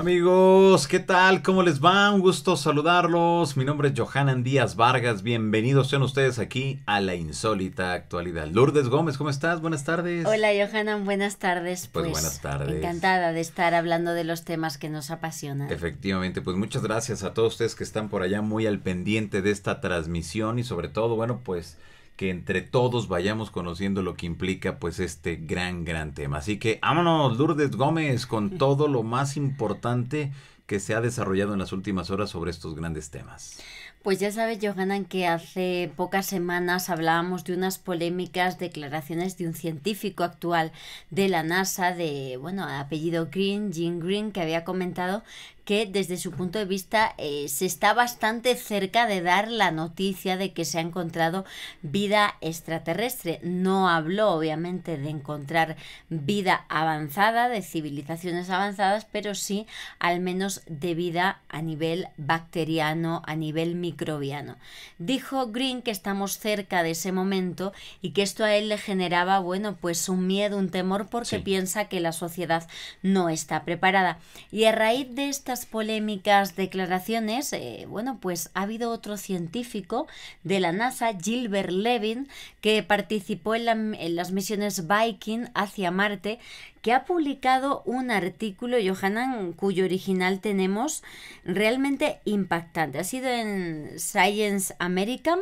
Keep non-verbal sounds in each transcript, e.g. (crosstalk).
Amigos, ¿qué tal? ¿Cómo les va? Un gusto saludarlos. Mi nombre es Johanan Díaz Vargas. Bienvenidos sean ustedes aquí a la insólita actualidad. Lourdes Gómez, ¿cómo estás? Buenas tardes. Hola, Johanan, buenas tardes. Pues, pues, buenas tardes. Encantada de estar hablando de los temas que nos apasionan. Efectivamente, pues muchas gracias a todos ustedes que están por allá muy al pendiente de esta transmisión y sobre todo, bueno, pues que entre todos vayamos conociendo lo que implica pues este gran, gran tema. Así que vámonos, Lourdes Gómez, con (laughs) todo lo más importante que se ha desarrollado en las últimas horas sobre estos grandes temas. Pues ya sabes, Johanan, que hace pocas semanas hablábamos de unas polémicas declaraciones de un científico actual de la NASA, de, bueno, apellido Green, Jim Green, que había comentado que desde su punto de vista eh, se está bastante cerca de dar la noticia de que se ha encontrado vida extraterrestre. No habló obviamente de encontrar vida avanzada, de civilizaciones avanzadas, pero sí al menos de vida a nivel bacteriano, a nivel microbiano. Dijo Green que estamos cerca de ese momento y que esto a él le generaba, bueno, pues un miedo, un temor porque piensa que la sociedad no está preparada. Y a raíz de estas polémicas declaraciones, eh, bueno, pues ha habido otro científico de la NASA, Gilbert Levin, que participó en, las misiones Viking hacia Marte, que ha publicado un artículo, Johanan, cuyo original tenemos, realmente impactante. Ha sido en Science American,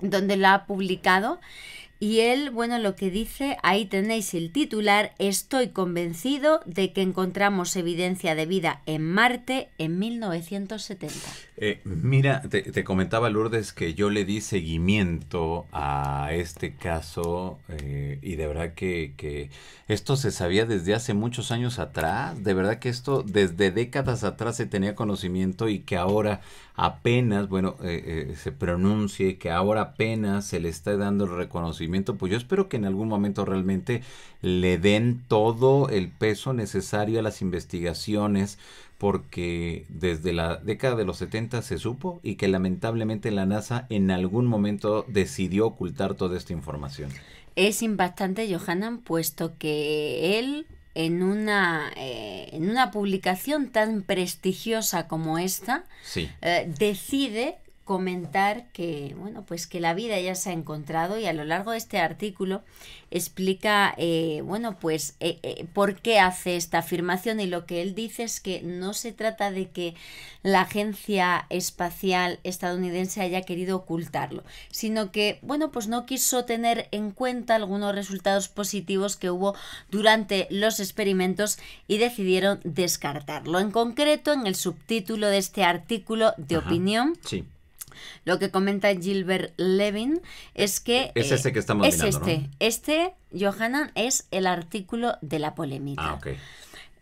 donde lo ha publicado. Y él, bueno, lo que dice, ahí tenéis el titular, estoy convencido de que encontramos evidencia de vida en Marte en 1970. Eh, mira, te, comentaba Lourdes que yo le di seguimiento a este caso eh, y de verdad que, esto se sabía desde hace muchos años atrás, de verdad que esto desde décadas atrás se tenía conocimiento y que ahora apenas, bueno, eh, se pronuncie, que ahora apenas se le está dando el reconocimiento, pues yo espero que en algún momento realmente le den todo el peso necesario a las investigaciones porque desde la década de los 70 se supo y que lamentablemente la NASA en algún momento decidió ocultar toda esta información. Es impactante, Johanan, puesto que él en una, eh, en una publicación tan prestigiosa como esta eh, decide comentar que bueno pues que la vida ya se ha encontrado y a lo largo de este artículo explica eh, bueno pues eh, eh, por qué hace esta afirmación y lo que él dice es que no se trata de que la agencia espacial estadounidense haya querido ocultarlo sino que bueno pues no quiso tener en cuenta algunos resultados positivos que hubo durante los experimentos y decidieron descartarlo en concreto en el subtítulo de este artículo de opinión lo que comenta Gilbert Levin es que... Es este que estamos este. ¿no? Este, Johanan, es el artículo de la polémica. Ah,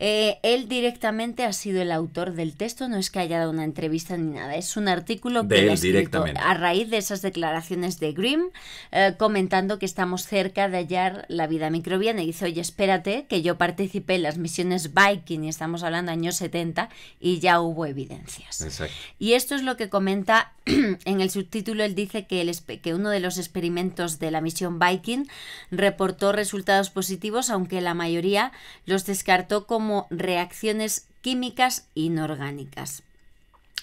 eh, él directamente ha sido el autor del texto, no es que haya dado una entrevista ni nada, es un artículo que ha a raíz de esas declaraciones de Grimm eh, comentando que estamos cerca de hallar la vida microbiana. Y dice, oye, espérate, que yo participé en las misiones Viking, y estamos hablando de años 70, y ya hubo evidencias. Y esto es lo que comenta (clears throat) en el subtítulo, él dice que uno de los experimentos de la misión Viking reportó resultados positivos, aunque la mayoría los descartó como reacciones químicas inorgánicas.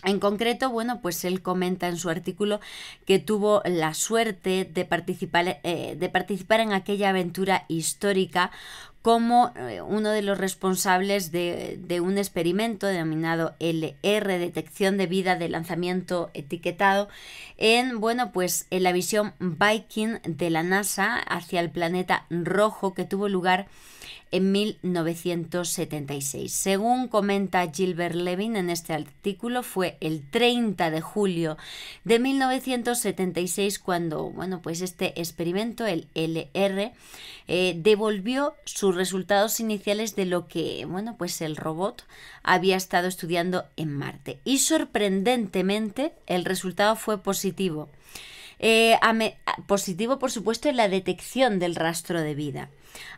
En concreto, bueno, pues él comenta en su artículo que tuvo la suerte de participar, eh, de participar en aquella aventura histórica como eh, uno de los responsables de, un experimento denominado LR, detección de vida de lanzamiento etiquetado, en, bueno, pues en la visión Viking de la NASA hacia el planeta rojo que tuvo lugar en 1976. Según comenta Gilbert Levin en este artículo, fue el 30 de julio de 1976 cuando, bueno, pues este experimento, el LR, eh, devolvió sus resultados iniciales de lo que, bueno, pues el robot había estado estudiando en Marte. Y sorprendentemente, el resultado fue positivo. Eh, positivo, por supuesto, en la detección del rastro de vida.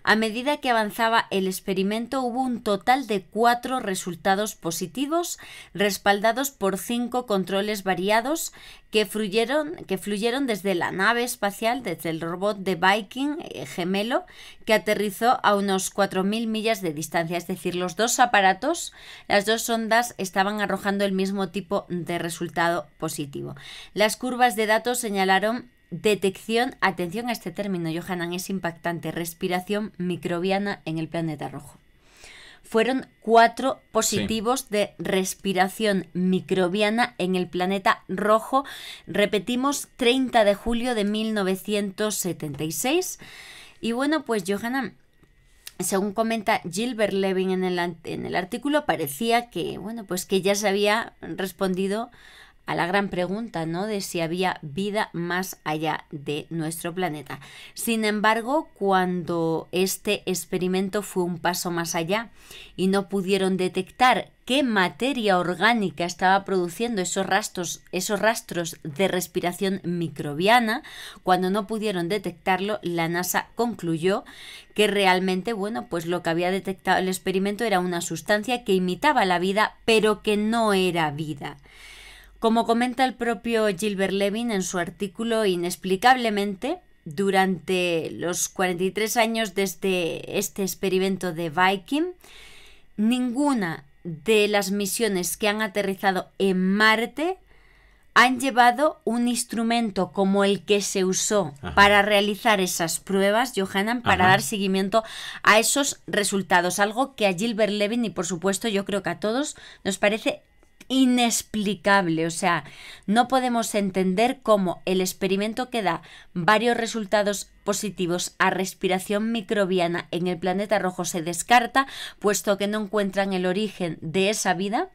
A medida que avanzaba el experimento hubo un total de cuatro resultados positivos, respaldados por cinco controles variados que fluyeron, que fluyeron desde la nave espacial, desde el robot de Viking eh, gemelo, que aterrizó a unos 4.000 millas de distancia. Es decir, los dos aparatos, las dos ondas, estaban arrojando el mismo tipo de resultado positivo. Las curvas de datos señalaron Detección, atención a este término, Johanan, es impactante, respiración microbiana en el planeta rojo. Fueron cuatro positivos de respiración microbiana en el planeta rojo. Repetimos, 30 de julio de 1976. Y bueno, pues Johanan, según comenta Gilbert Levin en el, en el, artículo, parecía que, bueno, pues que ya se había respondido a la gran pregunta, ¿no? De si había vida más allá de nuestro planeta. Sin embargo, cuando este experimento fue un paso más allá y no pudieron detectar qué materia orgánica estaba produciendo esos rastros, esos rastros de respiración microbiana, cuando no pudieron detectarlo, la NASA concluyó que realmente, bueno, pues lo que había detectado el experimento era una sustancia que imitaba la vida, pero que no era vida. Como comenta el propio Gilbert Levin en su artículo Inexplicablemente, durante los 43 años desde este, este experimento de Viking, ninguna de las misiones que han aterrizado en Marte han llevado un instrumento como el que se usó para realizar esas pruebas, Johanan, para dar seguimiento a esos resultados. Algo que a Gilbert Levin y por supuesto yo creo que a todos nos parece inexplicable. O sea, no podemos entender cómo el experimento que da varios resultados positivos a respiración microbiana en el planeta rojo se descarta, puesto que no encuentran el origen de esa vida.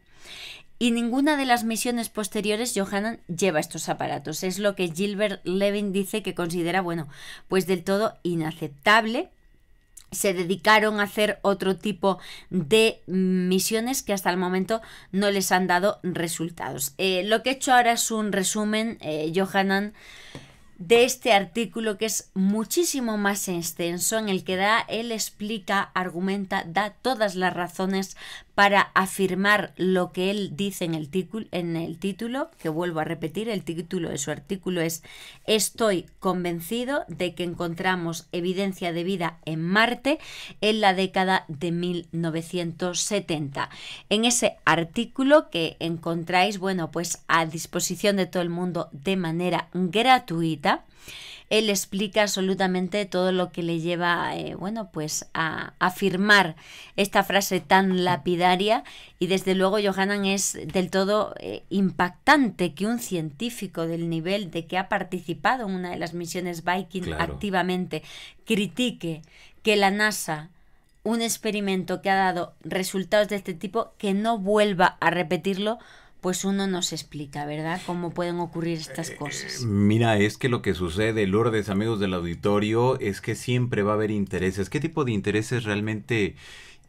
Y ninguna de las misiones posteriores Johanan lleva estos aparatos. Es lo que Gilbert Levin dice que considera, bueno, pues del todo inaceptable se dedicaron a hacer otro tipo de misiones que hasta el momento no les han dado resultados. Eh, lo que he hecho ahora es un resumen, eh, Johanan, de este artículo que es muchísimo más extenso en el que da, él explica, argumenta, da todas las razones para afirmar lo que él dice en el, título, que vuelvo a repetir, el título de su artículo es Estoy convencido de que encontramos evidencia de vida en Marte en la década de 1970. En ese artículo que encontráis, bueno, pues a disposición de todo el mundo de manera gratuita, él explica absolutamente todo lo que le lleva, eh, bueno, pues a afirmar esta frase tan lapidaria y desde luego Johanan es del todo eh, impactante que un científico del nivel de que ha participado en una de las misiones Viking activamente critique que la NASA un experimento que ha dado resultados de este tipo que no vuelva a repetirlo pues uno nos explica, ¿verdad? Cómo pueden ocurrir estas eh, cosas. Eh, mira, es que lo que sucede, Lourdes, amigos del auditorio, es que siempre va a haber intereses. ¿Qué tipo de intereses realmente...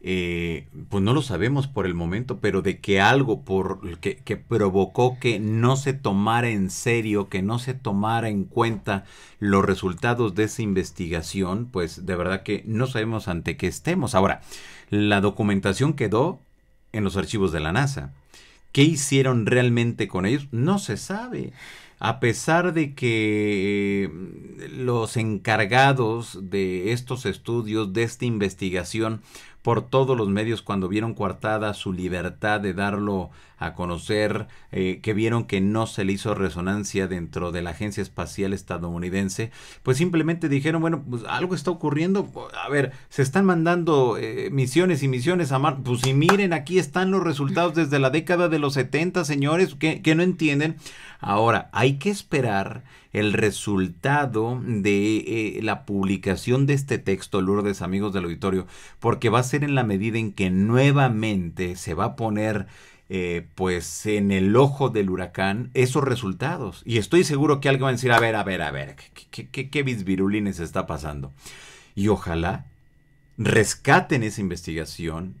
Eh, pues no lo sabemos por el momento, pero de que algo por, que, que, provocó que no se tomara en serio, que no se tomara en cuenta los resultados de esa investigación, pues de verdad que no sabemos ante qué estemos. Ahora, la documentación quedó en los archivos de la NASA. ¿Qué hicieron realmente con ellos? No se sabe. A pesar de que eh, los encargados de estos estudios, de esta investigación, por todos los medios cuando vieron coartada su libertad de darlo a conocer, eh, que vieron que no se le hizo resonancia dentro de la Agencia Espacial Estadounidense, pues simplemente dijeron, bueno, pues algo está ocurriendo, a ver, se están mandando eh, misiones y misiones a mar. pues y miren, aquí están los resultados desde la década de los 70, señores, que, que no entienden. Ahora, hay que esperar el resultado de eh, la publicación de este texto, Lourdes, amigos del auditorio, porque va a ser en la medida en que nuevamente se va a poner eh, pues en el ojo del huracán esos resultados. Y estoy seguro que alguien va a decir, a ver, a ver, a ver, ¿qué, qué, qué bisvirulines está pasando? Y ojalá rescaten esa investigación,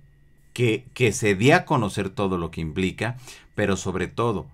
que, que se dé a conocer todo lo que implica, pero sobre todo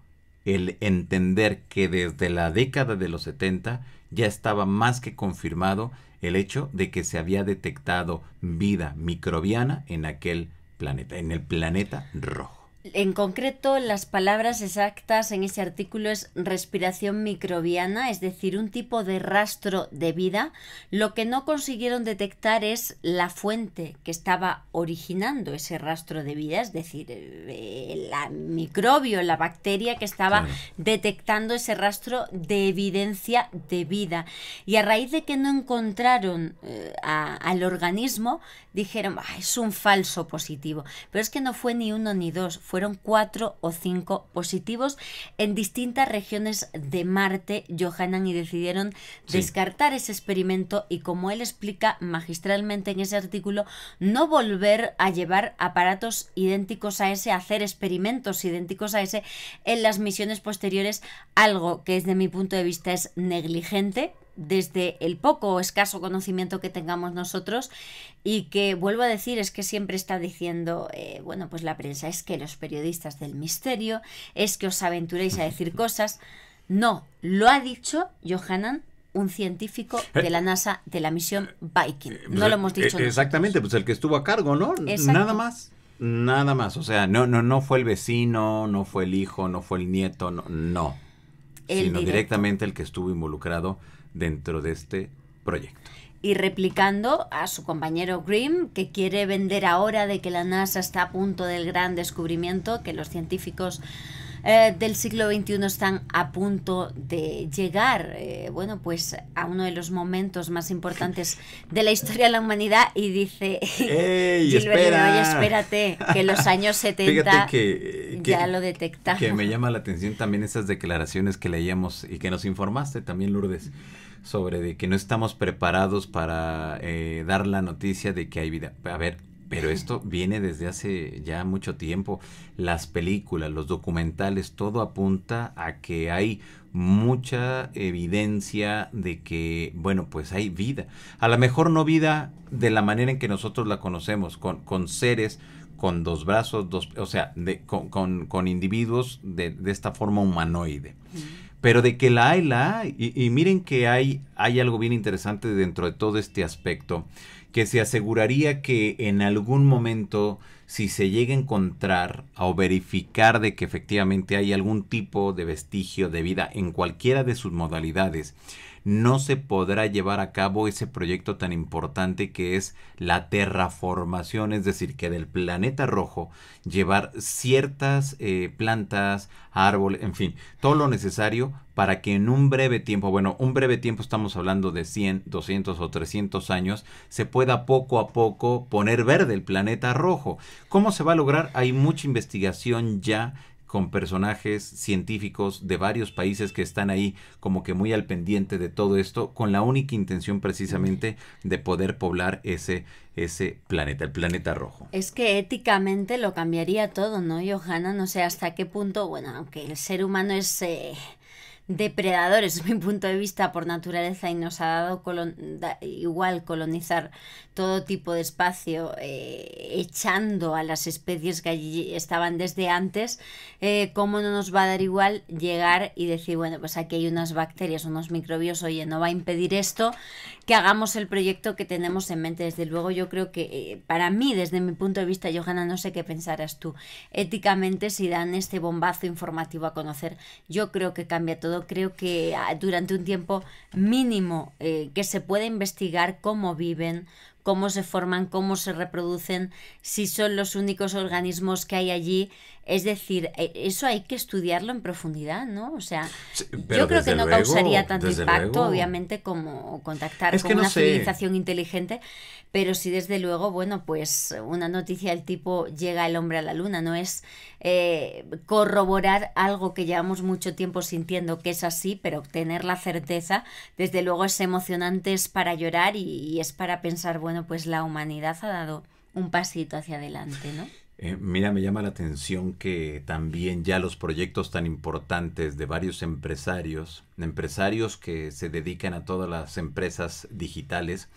el entender que desde la década de los 70 ya estaba más que confirmado el hecho de que se había detectado vida microbiana en aquel planeta, en el planeta rojo. En concreto, las palabras exactas en ese artículo es respiración microbiana, es decir, un tipo de rastro de vida. Lo que no consiguieron detectar es la fuente que estaba originando ese rastro de vida, es decir, el eh, microbio, la bacteria que estaba detectando ese rastro de evidencia de vida. Y a raíz de que no encontraron eh, al organismo, dijeron, es un falso positivo. Pero es que no fue ni uno ni dos, fueron cuatro o cinco positivos en distintas regiones de Marte, Johanan, y decidieron descartar ese experimento y como él explica magistralmente en ese artículo, no volver a llevar aparatos idénticos a ese, hacer experimentos idénticos a ese en las misiones posteriores, algo que desde mi punto de vista es negligente, desde el poco o escaso conocimiento que tengamos nosotros y que vuelvo a decir es que siempre está diciendo, eh, bueno, pues la prensa es que los periodistas del misterio, es que os aventuréis a decir (laughs) cosas. No, lo ha dicho Johanan un científico eh, de la NASA de la misión eh, Viking. Pues, no lo hemos dicho. Exactamente, pues el que estuvo a cargo, ¿no? Nada más. Nada más, o sea, no, no, no fue el vecino, no fue el hijo, no fue el nieto, no, no. sino directamente el que estuvo involucrado dentro de este proyecto y replicando a su compañero Grimm, que quiere vender ahora de que la NASA está a punto del gran descubrimiento, que los científicos eh, del siglo XXI están a punto de llegar, eh, bueno, pues a uno de los momentos más importantes de la historia de la humanidad y dice, (laughs) ¡Ey, espérate, que los años 70 (laughs) ya lo detectamos. Que me llama la atención también esas declaraciones que leíamos y que nos informaste también, Lourdes sobre de que no estamos preparados para eh, dar la noticia de que hay vida. A ver, pero esto viene desde hace ya mucho tiempo. Las películas, los documentales, todo apunta a que hay mucha evidencia de que, bueno, pues hay vida. A lo mejor no vida de la manera en que nosotros la conocemos, con, con seres con dos brazos, dos, o sea, con, individuos de, esta forma humanoide. Pero de que la hay, la hay. Y, y, miren que hay, hay algo bien interesante dentro de todo este aspecto, que se aseguraría que en algún momento, si se llega a encontrar o verificar de que efectivamente hay algún tipo de vestigio de vida en cualquiera de sus modalidades, no se podrá llevar a cabo ese proyecto tan importante que es la terraformación, es decir, que del planeta rojo llevar ciertas eh, plantas, árboles, en fin, todo lo necesario para que en un breve tiempo, bueno, un breve tiempo estamos hablando de 100, 200 o 300 años, se pueda poco a poco poner verde el planeta rojo. ¿Cómo se va a lograr? Hay mucha investigación ya con personajes científicos de varios países que están ahí como que muy al pendiente de todo esto, con la única intención precisamente de poder poblar ese, ese planeta, el planeta rojo. Es que éticamente lo cambiaría todo, ¿no, Johanna? No sé hasta qué punto, bueno, aunque el ser humano es... Eh, depredadores, desde mi punto de vista, por naturaleza, y nos ha dado igual colonizar todo tipo de espacio, eh, echando a las especies que allí estaban desde antes, eh, ¿cómo no nos va a dar igual llegar y decir, bueno, pues aquí hay unas bacterias, unos microbios, oye, no va a impedir esto que hagamos el proyecto que tenemos en mente. Desde luego, yo creo que eh, para mí, desde mi punto de vista, Johanna, no sé qué pensarás tú. Éticamente, si dan este bombazo informativo a conocer, yo creo que cambia todo. Creo que ah, durante un tiempo mínimo eh, que se puede investigar cómo viven, cómo se forman, cómo se reproducen, si son los únicos organismos que hay allí es decir, eh, eso hay que estudiarlo en profundidad, ¿no? O sea, yo creo que no causaría tanto impacto, obviamente, como contactar con una civilización inteligente, pero sí, desde luego, bueno, pues una noticia del tipo llega el hombre a la luna, no es eh, corroborar algo que llevamos mucho tiempo sintiendo que es así, pero tener la certeza, desde luego es emocionante, es para llorar y es para pensar, bueno, pues la humanidad ha dado un pasito hacia adelante, ¿no? Eh, mira, me llama la atención que también ya los proyectos tan importantes de varios empresarios, empresarios que se dedican a todas las empresas digitales,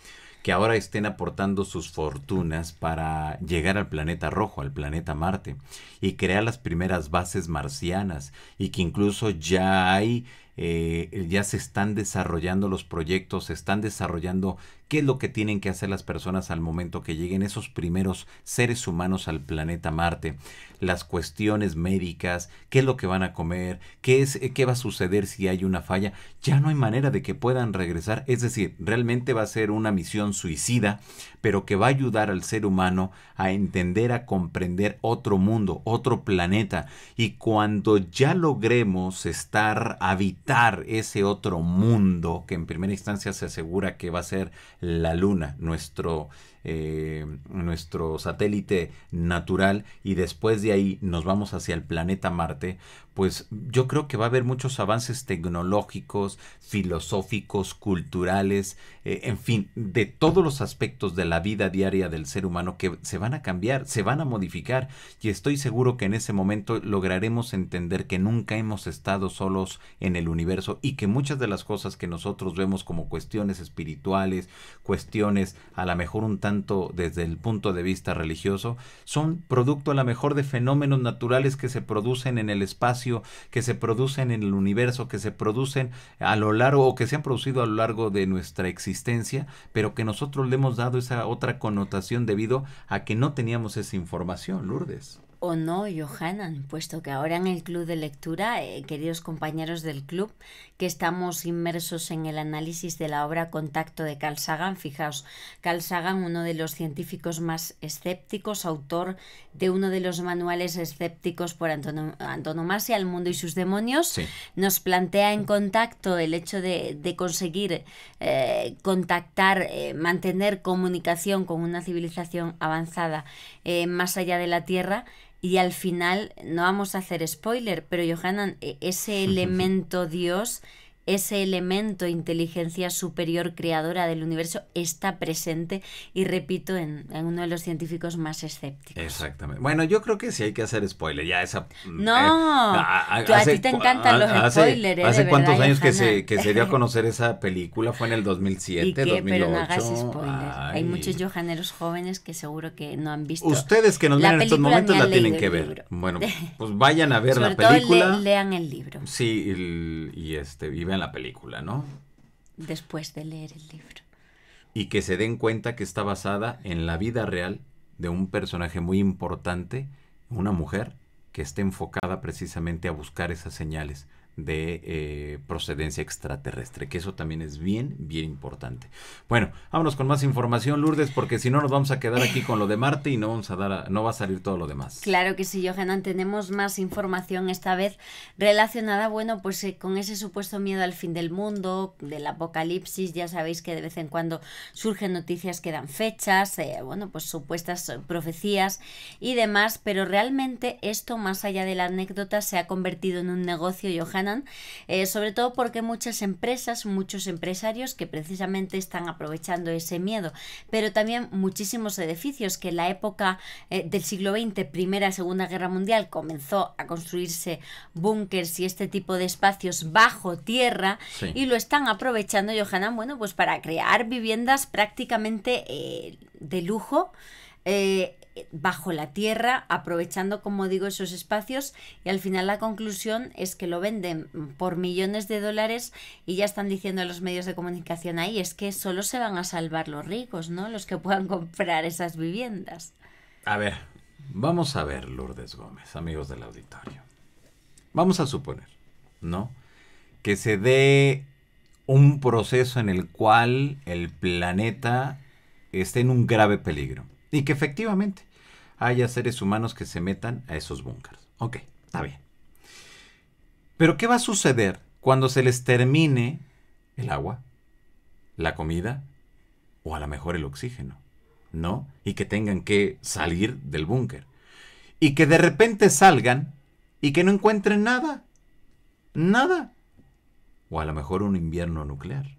que ahora estén aportando sus fortunas para llegar al planeta rojo, al planeta Marte, y crear las primeras bases marcianas, y que incluso ya hay eh, ya se están desarrollando los proyectos, se están desarrollando qué es lo que tienen que hacer las personas al momento que lleguen esos primeros seres humanos al planeta Marte, las cuestiones médicas, qué es lo que van a comer, qué, es, eh, qué va a suceder si hay una falla, ya no hay manera de que puedan regresar, es decir, realmente va a ser una misión suicida, pero que va a ayudar al ser humano a entender, a comprender otro mundo, otro planeta, y cuando ya logremos estar, habitar ese otro mundo, que en primera instancia se asegura que va a ser la Luna, nuestro, eh, nuestro satélite natural, y después de ahí nos vamos hacia el planeta Marte, pues yo creo que va a haber muchos avances tecnológicos, filosóficos, culturales, eh, en fin, de todos los aspectos de la vida diaria del ser humano que se van a cambiar, se van a modificar y estoy seguro que en ese momento lograremos entender que nunca hemos estado solos en el universo y que muchas de las cosas que nosotros vemos como cuestiones espirituales, cuestiones a lo mejor un tanto desde el punto de vista religioso, son producto a lo mejor de fenómenos naturales que se producen en el espacio que se producen en el universo, que se producen a lo largo o que se han producido a lo largo de nuestra existencia, pero que nosotros le hemos dado esa otra connotación debido a que no teníamos esa información, Lourdes o no Johanan, puesto que ahora en el club de lectura, eh, queridos compañeros del club, que estamos inmersos en el análisis de la obra Contacto de Carl Sagan, fijaos, Carl Sagan, uno de los científicos más escépticos, autor de uno de los manuales escépticos por antonomasia, El mundo y sus demonios, nos plantea en contacto el hecho de, conseguir eh, contactar, eh, mantener comunicación con una civilización avanzada más allá de la Tierra, y al final, no vamos a hacer spoiler, pero Johanan, e-, ese (laughs) elemento Dios ese elemento inteligencia superior creadora del universo está presente y repito, en, uno de los científicos más escépticos. Exactamente. Bueno, yo creo que sí hay que hacer spoiler, ya esa... Mm, no, eh, a, hace, ti te encantan los spoilers. Hace, cuántos años que se, dio a (laughs) conocer esa película? Fue en el 2007, ¿Y no hagas Hay muchos johaneros jóvenes que seguro que no han visto. Ustedes que nos ven en estos momentos la tienen que ver. Bueno, (laughs) pues vayan a ver la película. lean el libro. Sí, y, este, y vean la película, ¿no? Después de leer el libro. Y que se den cuenta que está basada en la vida real de un personaje muy importante, una mujer que está enfocada precisamente a buscar esas señales de eh, procedencia extraterrestre, que eso también es bien, bien importante. Bueno, vámonos con más información, Lourdes, porque si no nos vamos a quedar aquí con lo de Marte y no vamos a dar, no va a salir todo lo demás. Claro que sí, Johanan, tenemos más información esta vez relacionada, bueno, pues eh, con ese supuesto miedo al fin del mundo, del apocalipsis, ya sabéis que de vez en cuando surgen noticias que dan fechas, eh, bueno, pues supuestas profecías y demás, pero realmente esto, más allá de la anécdota, se ha convertido en un negocio, Johanan, eh, sobre todo porque muchas empresas, muchos empresarios que precisamente están aprovechando ese miedo, pero también muchísimos edificios que en la época eh, del siglo XX, Primera, y Segunda Guerra Mundial, comenzó a construirse búnkers y este tipo de espacios bajo tierra y lo están aprovechando, Johanan, bueno, pues para crear viviendas prácticamente eh, de lujo bajo la tierra, aprovechando, como digo, esos espacios y al final la conclusión es que lo venden por millones de dólares y ya están diciendo los medios de comunicación ahí, es que solo se van a salvar los ricos, ¿no? Los que puedan (laughs) comprar esas viviendas. A ver, vamos a ver, Lourdes Gómez, amigos del auditorio. Vamos a suponer, ¿no? Que se dé un proceso en el cual el planeta esté en un grave peligro. Y que efectivamente haya seres humanos que se metan a esos búnkers, Ok, está bien. Pero ¿qué va a suceder cuando se les termine el agua, la comida o a lo mejor el oxígeno? ¿No? Y que tengan que salir del búnker. Y que de repente salgan y que no encuentren nada. Nada. O a lo mejor un invierno nuclear.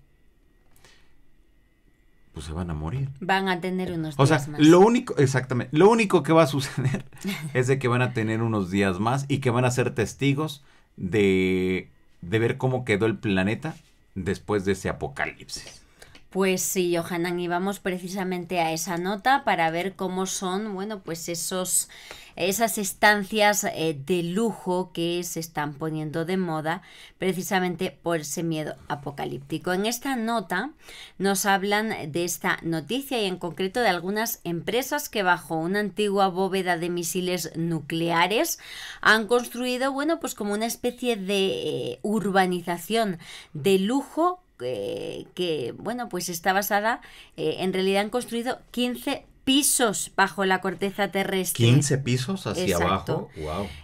Pues, se van a morir. Van a tener unos días o sea, Lo único, exactamente, lo único que va a suceder (laughs) es de que van a tener unos días más y que van a ser testigos de, de ver cómo quedó el planeta después de ese apocalipsis. Pues sí, Johanan, y vamos precisamente a esa nota para ver cómo son, bueno, pues esos, esas estancias eh, de lujo que se están poniendo de moda precisamente por ese miedo apocalíptico. En esta nota nos hablan de esta noticia y en concreto de algunas empresas que bajo una antigua bóveda de misiles nucleares han construido, bueno, pues como una especie de eh, urbanización de lujo eh, que, bueno, pues está basada, eh, en realidad han construido 15 pisos bajo la corteza terrestre. 15 pisos hacia abajo.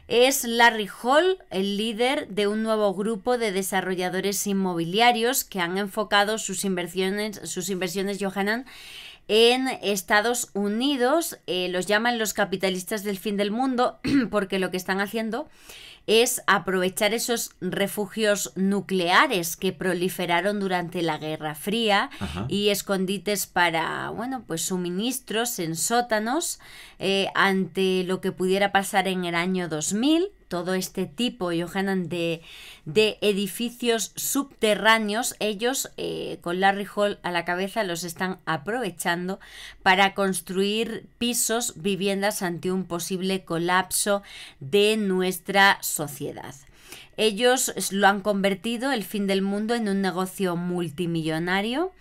Es Larry Hall, el líder de un nuevo grupo de desarrolladores inmobiliarios que han enfocado sus inversiones, sus inversiones Johanan en Estados Unidos. Eh, los llaman los capitalistas del fin del mundo (clears throat) porque lo que están haciendo es aprovechar esos refugios nucleares que proliferaron durante la Guerra Fría y escondites para, bueno, pues suministros en sótanos eh, ante lo que pudiera pasar en el año 2000 todo este tipo, de, de edificios subterráneos, ellos eh, con Larry Hall a la cabeza los están aprovechando para construir pisos, viviendas ante un posible colapso de nuestra sociedad. Ellos lo han convertido el fin del mundo en un negocio multimillonario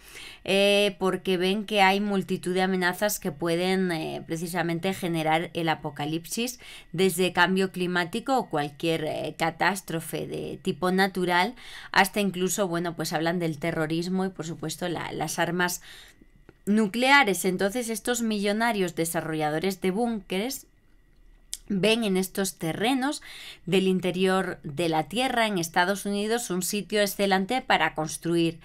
eh, porque ven que hay multitud de amenazas que pueden eh, precisamente generar el apocalipsis desde cambio climático o cualquier eh, catástrofe de tipo natural hasta incluso, bueno, pues hablan del terrorismo y por supuesto las armas nucleares. Entonces estos millonarios desarrolladores de búnkeres ven en estos terrenos del interior de la Tierra en Estados Unidos un sitio excelente para construir.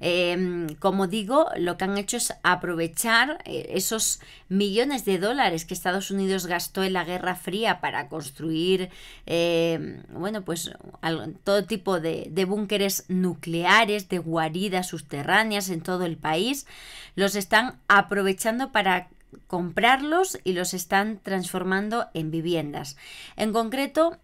Em, como digo, lo que han hecho es aprovechar eh, esos millones de dólares que Estados Unidos gastó en la Guerra Fría para construir, em, bueno, pues todo tipo de, de búnkeres nucleares, de guaridas subterráneas en todo el país. Los están aprovechando para comprarlos y los están transformando en viviendas. En concreto,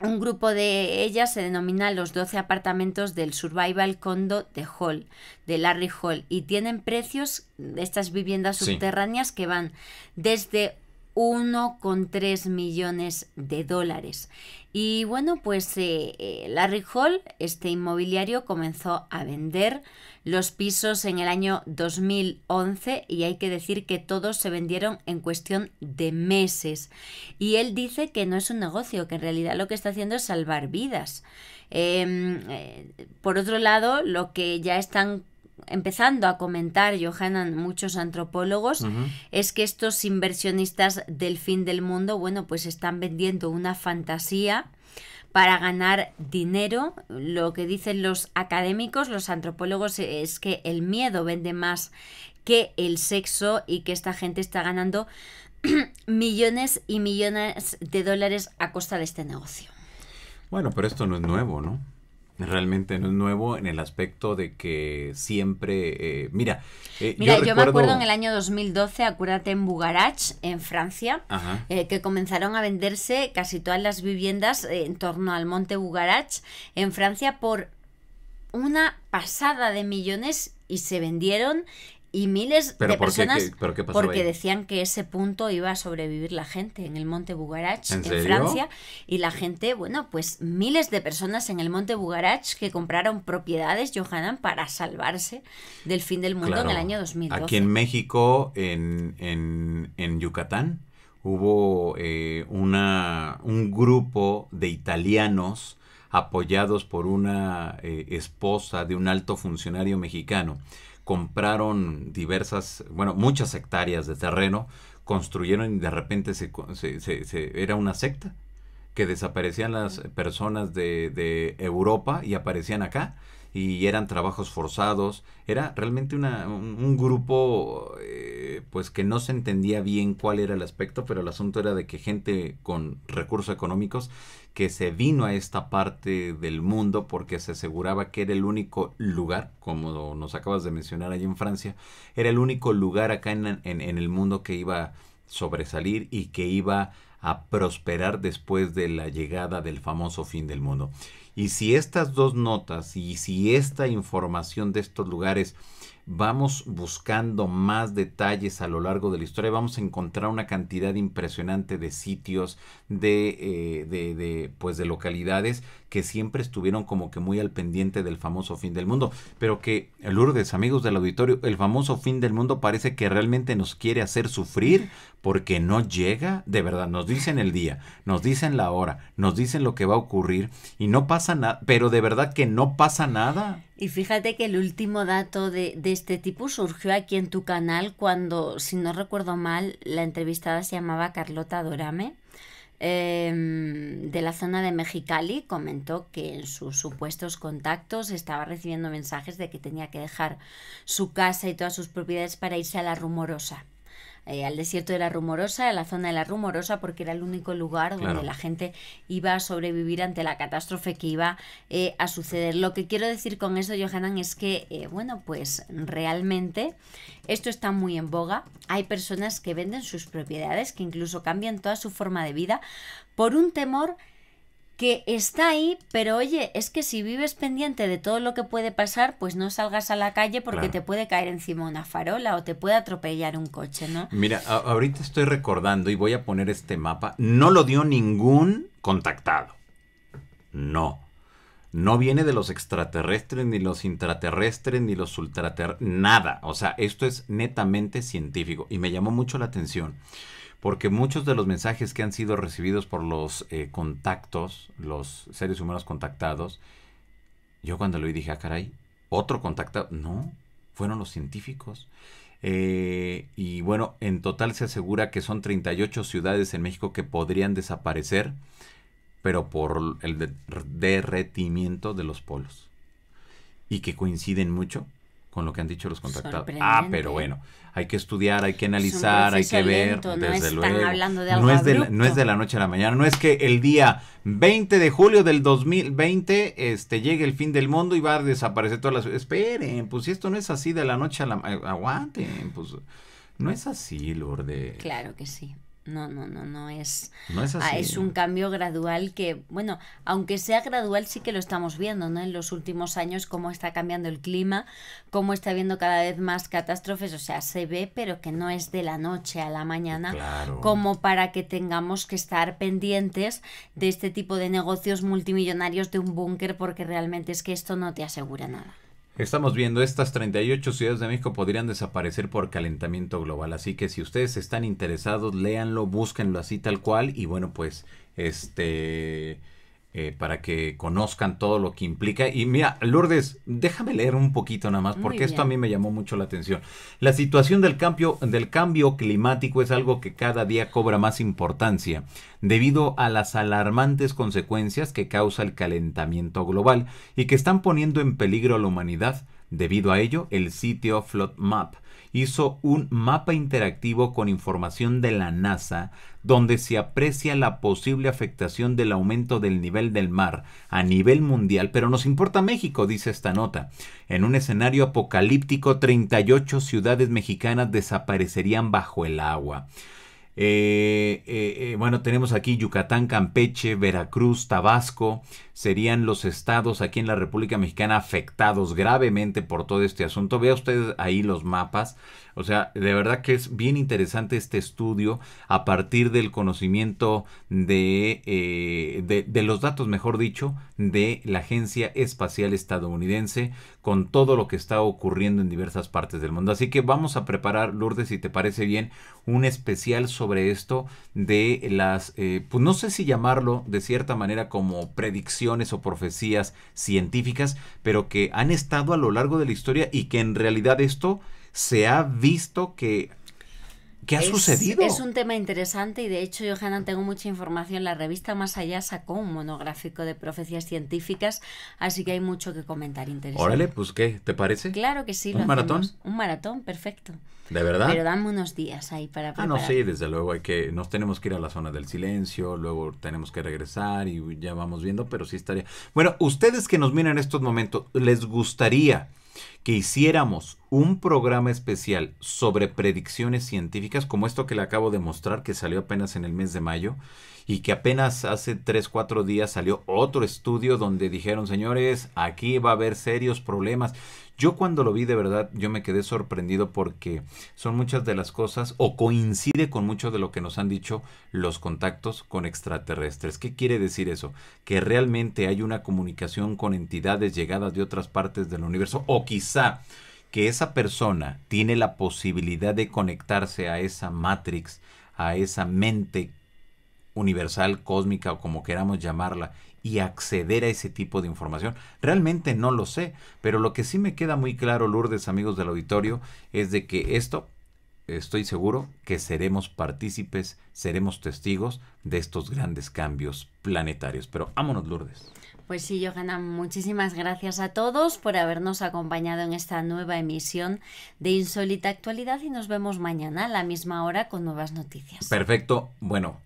un grupo de ellas se denomina los 12 apartamentos del Survival Condo de Hall, de Larry Hall, y tienen precios de estas viviendas subterráneas que van desde 1,3 millones de dólares. Y bueno, pues eh, eh, Larry Hall, este inmobiliario, comenzó a vender los pisos en el año 2011 y hay que decir que todos se vendieron en cuestión de meses. Y él dice que no es un negocio, que en realidad lo que está haciendo es salvar vidas. Em, eh, por otro lado, lo que ya están empezando a comentar, Johanan, muchos antropólogos, es que estos inversionistas del fin del mundo, bueno, pues están vendiendo una fantasía para ganar dinero. Lo que dicen los académicos, los antropólogos, es que el miedo vende más que el sexo y que esta gente está ganando (clears throat) millones y millones de dólares a costa de este negocio. Bueno, pero esto no es nuevo, ¿no? realmente no es nuevo en el aspecto de que siempre, eh, mira, eh, mira, yo, me acuerdo en el año 2012, acuérdate en Bugarach, en Francia, eh, que comenzaron a venderse casi todas las viviendas en torno al monte Bugarach en Francia por una pasada de millones y se vendieron y miles de personas porque decían que ese punto iba a sobrevivir la gente en el monte Bugarach en, Francia y la gente bueno pues miles de personas en el monte Bugarach que compraron propiedades Johanan para salvarse del fin del mundo en el año 2012 aquí en México en, en, en Yucatán hubo eh, una un grupo de italianos apoyados por una eh, esposa de un alto funcionario mexicano compraron diversas, bueno, muchas hectáreas de terreno, construyeron y de repente se, se, se, era una secta que desaparecían las personas de, de Europa y aparecían acá y eran trabajos forzados, era realmente una, un, grupo eh, pues que no se entendía bien cuál era el aspecto, pero el asunto era de que gente con recursos económicos que se vino a esta parte del mundo porque se aseguraba que era el único lugar, como nos acabas de mencionar allí en Francia, era el único lugar acá en el mundo que iba a sobresalir y que iba a prosperar después de la llegada del famoso fin del mundo. Y si estas dos notas y si esta información de estos lugares vamos buscando más detalles a lo largo de la historia, vamos a encontrar una cantidad impresionante de sitios, de, eh, pues de localidades que siempre estuvieron como que muy al pendiente del famoso fin del mundo, pero que Lourdes, amigos del auditorio, el famoso fin del mundo parece que realmente nos quiere hacer sufrir porque no llega, de verdad, nos dicen el día, nos dicen la hora, nos dicen lo que va a ocurrir y no pasa nada, pero de verdad que no pasa nada. Y fíjate que el último dato de, de, este tipo surgió aquí en tu canal cuando, si no recuerdo mal, la entrevistada se llamaba Carlota Dorame. Em, de la zona de Mexicali comentó que en sus supuestos contactos estaba recibiendo mensajes de que tenía que dejar su casa y todas sus propiedades para irse a la rumorosa. Eh, al desierto de la Rumorosa, a la zona de la Rumorosa, porque era el único lugar donde la gente iba a sobrevivir ante la catástrofe que iba eh, a suceder. Lo que quiero decir con eso, Johanan, es que, eh, bueno, pues realmente esto está muy en boga. Hay personas que venden sus propiedades, que incluso cambian toda su forma de vida por un temor que está ahí, pero oye, es que si vives pendiente de todo lo que puede pasar, pues no salgas a la calle porque te puede caer encima una farola o te puede atropellar un coche, ¿no? Mira, ahorita estoy recordando y voy a poner este mapa. No lo dio ningún contactado. No. No viene de los extraterrestres, ni los intraterrestres, ni los ultraterrestres, nada. O sea, esto es netamente científico y me llamó mucho la atención porque muchos de los mensajes que han sido recibidos por los eh, contactos, los seres humanos contactados, yo cuando lo vi dije, ah, caray, otro contactado. No, fueron los científicos. Eh, y bueno, en total se asegura que son 38 ciudades en México que podrían desaparecer, pero por el derretimiento de los polos. Y que coinciden mucho con lo que han dicho los contactados. Ah, pero bueno, hay que estudiar, hay que analizar, hay que ver. no desde están hablando de algo no es de, la, noche a la mañana, no es que el día 20 de julio del 2020 este, llegue el fin del mundo y va a desaparecer todas las... Esperen, pues si esto no es así de la noche a la... mañana eh, Aguanten, pues no es así, Lourdes. Claro que sí. No, no, no, no es. es, ah, así, es un cambio gradual que, bueno, aunque sea gradual, sí que lo estamos viendo, ¿no? En los últimos años, cómo está cambiando el clima, cómo está habiendo cada vez más catástrofes. O sea, se ve, pero que no es de la noche a la mañana, como para que tengamos que estar pendientes de este tipo de negocios multimillonarios de un búnker, porque realmente es que esto no te asegura nada. Estamos viendo estas 38 ciudades de México podrían desaparecer por calentamiento global, así que si ustedes están interesados, léanlo, búsquenlo así tal cual y bueno, pues este eh, para que conozcan todo lo que implica. Y mira, Lourdes, déjame leer un poquito nada más, porque esto a mí me llamó mucho la atención. La situación del cambio, climático es algo que cada día cobra más importancia, debido a las alarmantes consecuencias que causa el calentamiento global y que están poniendo en peligro a la humanidad. Debido a ello, el sitio Flood Map hizo un mapa interactivo con información de la NASA donde se aprecia la posible afectación del aumento del nivel del mar a nivel mundial, pero nos importa México, dice esta nota. En un escenario apocalíptico, 38 ciudades mexicanas desaparecerían bajo el agua. Eh, eh, eh, bueno, tenemos aquí Yucatán, Campeche, Veracruz, Tabasco. Serían los estados aquí en la República Mexicana afectados gravemente por todo este asunto. Vea ustedes ahí los mapas. O sea, de verdad que es bien interesante este estudio a partir del conocimiento de, de los datos, mejor dicho, de la Agencia Espacial Estadounidense con todo lo que está ocurriendo en diversas partes del mundo. Así que vamos a preparar, Lourdes, si te parece bien, un especial sobre esto de las, eh, pues no sé si llamarlo de cierta manera como predicciones o profecías científicas, pero que han estado a lo largo de la historia y que en realidad esto se ha visto que ¿Qué ha sucedido? Es un tema interesante y de hecho, yo Johanna, tengo mucha información. La revista Más Allá sacó un monográfico de profecías científicas, así que hay mucho que comentar interesante. Órale, pues ¿qué? ¿Te parece? Claro que sí. ¿Un maratón? Un maratón, perfecto. ¿De verdad? Pero dame unos días ahí para Ah, no, sí, desde luego. Hay que, nos tenemos que ir a la zona del silencio, luego tenemos que regresar y ya vamos viendo, pero sí estaría... Bueno, ustedes que nos miran en estos momentos, ¿les gustaría que hiciéramos un programa especial sobre predicciones científicas, como esto que le acabo de mostrar, que salió apenas en el mes de mayo, y que apenas hace 3, 4 días salió otro estudio donde dijeron, señores, aquí va a haber serios problemas. Yo cuando lo vi de verdad, yo me quedé sorprendido porque son muchas de las cosas o coincide con mucho de lo que nos han dicho los contactos con extraterrestres. ¿Qué quiere decir eso? Que realmente hay una comunicación con entidades llegadas de otras partes del universo o quizás que esa persona tiene la posibilidad de conectarse a esa matrix, a esa mente universal, cósmica o como queramos llamarla, y acceder a ese tipo de información. Realmente no lo sé, pero lo que sí me queda muy claro, Lourdes, amigos del auditorio, es de que esto, estoy seguro que seremos partícipes, seremos testigos de estos grandes cambios planetarios. Pero vámonos, Lourdes. Pues sí, Johanna, muchísimas gracias a todos por habernos acompañado en esta nueva emisión de Insólita Actualidad y nos vemos mañana a la misma hora con nuevas noticias. Perfecto. Bueno,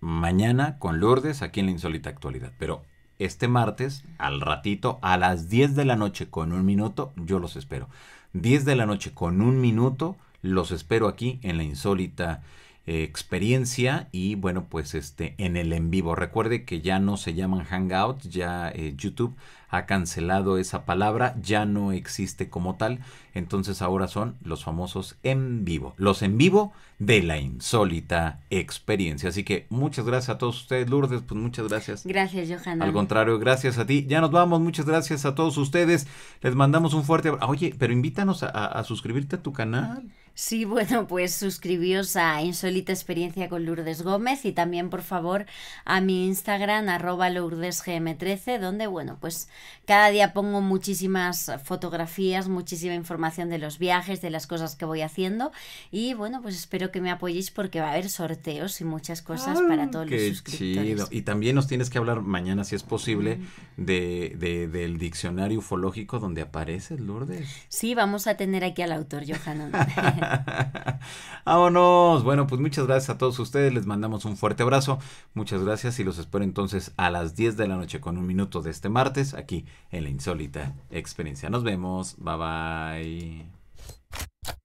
mañana con Lourdes aquí en la Insólita Actualidad, pero este martes al ratito a las 10 de la noche con un minuto, yo los espero. 10 de la noche con un minuto, los espero aquí en la Insólita Actualidad eh, experiencia y bueno pues este en el en vivo recuerde que ya no se llaman hangouts ya eh, youtube ha cancelado esa palabra, ya no existe como tal, entonces ahora son los famosos en vivo, los en vivo de la insólita experiencia. Así que muchas gracias a todos ustedes, Lourdes, pues muchas gracias. Gracias, Johanna. Al contrario, gracias a ti. Ya nos vamos, muchas gracias a todos ustedes. Les mandamos un fuerte abrazo. Oye, pero invítanos a, suscribirte a tu canal. Sí, bueno, pues suscribíos a Insólita Experiencia con Lourdes Gómez y también, por favor, a mi Instagram, arroba lourdesgm13, donde, bueno, pues cada día pongo muchísimas fotografías, muchísima información de los viajes, de las cosas que voy haciendo. Y bueno, pues espero que me apoyéis porque va a haber sorteos y muchas cosas para ah, todos los suscriptores. Y también nos tienes que hablar mañana, si es posible, mm. de, del diccionario ufológico donde aparece, Lourdes. Sí, vamos a tener aquí al autor, ah (laughs) Vámonos. Bueno, pues muchas gracias a todos ustedes. Les mandamos un fuerte abrazo. Muchas gracias y los espero entonces a las 10 de la noche con un minuto de este martes aquí en la insólita experiencia. Nos vemos. Bye bye.